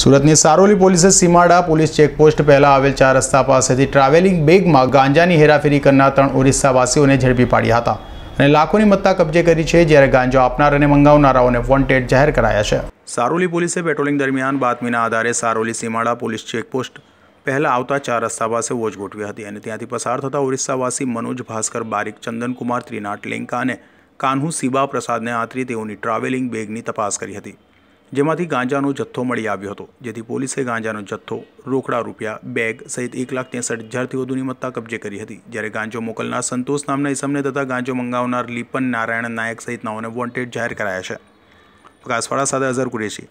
સુરતની સારોલી પોલીસે સીમાડા police checkpost પહેલાં આવેલ ચાર રસ્તા પાસેથી ટ્રાવેલિંગ બેગમાં ગાંજાની હેરાફેરી કરનાર ત્રણ ઓરિસ્સાવાસીઓને ઝડપી પાડ્યા હતા અને લાખોની મત્તા કબજે કરી છે જ્યારે ગાંજો આપનાર અને મંગાવનારાઓને વોન્ટેડ જાહેર કરાયા છે સારોલી પોલીસે પેટ્રોલિંગ દરમિયાન બાતમીના આધારે સારોલી સીમાડા પોલીસ ચેકપોસ્ટ પહેલા આવતા ચાર રસ્તા પાસે વોચ ગોઠવી હતી અને ત્યાંથી પસાર થતા ઓરિસ્સાવાસી મનોજ ભાસ્કર બારીક ચંદનકુમાર ત્રિનાટ લેંકા અને કાન્હુ સિબા પ્રસાદને આતરી તેઓની ટ્રાવેલિંગ બેગની તપાસ કરી હતી જેમાંથી ગાંજાનો જથ્થો મળી આવ્યો હતો જેથી પોલીસે ગાંજાનો જથ્થો રોકડા રૂપિયા બેગ સહિત એક લાખ ત્રેસઠ હજારથી વધુની મત્તા કબજે કરી હતી જ્યારે ગાંજો મોકલનાર સંતોષ નામના ઇસમને તથા ગાંજો મંગાવનાર લીપન નારાયણ નાયક સહિત નવને વોન્ટેડ જાહેર કરાયા છે પ્રકાશવાળા સાથે અઝર કુરેશી